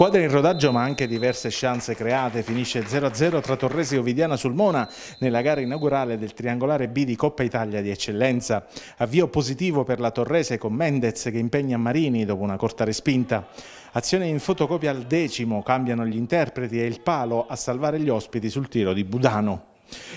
Squadre in rodaggio ma anche diverse chance create, finisce 0-0 tra Torresi e Ovidiana sul Mona nella gara inaugurale del triangolare B di Coppa Italia di eccellenza. Avvio positivo per la Torrese con Mendez che impegna Marini dopo una corta respinta. Azione in fotocopia al decimo, cambiano gli interpreti e il palo a salvare gli ospiti sul tiro di Budano.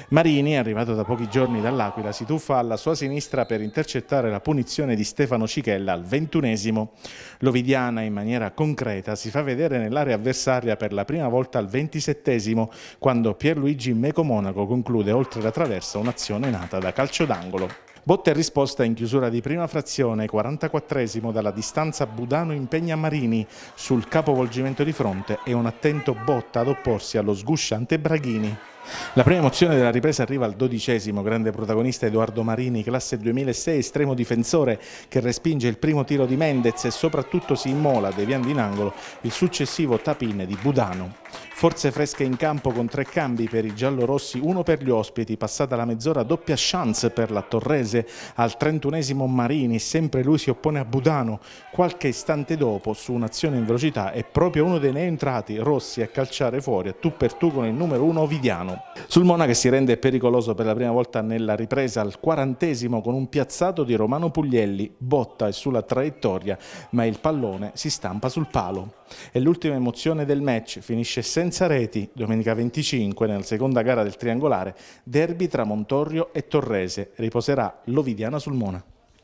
Marini, arrivato da pochi giorni dall'Aquila, si tuffa alla sua sinistra per intercettare la punizione di Stefano Cichella al ventunesimo. L'Ovidiana in maniera concreta si fa vedere nell'area avversaria per la prima volta al ventisettesimo, quando Pierluigi Meco Monaco conclude oltre la traversa un'azione nata da calcio d'angolo. Botta e risposta in chiusura di prima frazione, 44esimo dalla distanza Budano impegna Marini sul capovolgimento di fronte e un attento Botta ad opporsi allo sgusciante Braghini. La prima emozione della ripresa arriva al dodicesimo, grande protagonista Edoardo Marini, classe 2006, estremo difensore che respinge il primo tiro di Mendez e soprattutto si immola, deviando in angolo il successivo tapin di Budano. Forze fresche in campo con tre cambi per i giallorossi, uno per gli ospiti, passata la mezz'ora doppia chance per la Torrese, al 31 Marini, sempre lui si oppone a Budano, qualche istante dopo su un'azione in velocità è proprio uno dei neoentrati Rossi a calciare fuori a tu per tu con il numero 1 Ovidiano. Sulmona che si rende pericoloso per la prima volta nella ripresa al quarantesimo con un piazzato di Romano Puglielli, botta e sulla traiettoria, ma il pallone si stampa sul palo. E l'ultima emozione del match finisce senza reti, domenica 25, nella seconda gara del triangolare, derby tra Montorio e Torrese, riposerà l'Ovidiana Sulmona.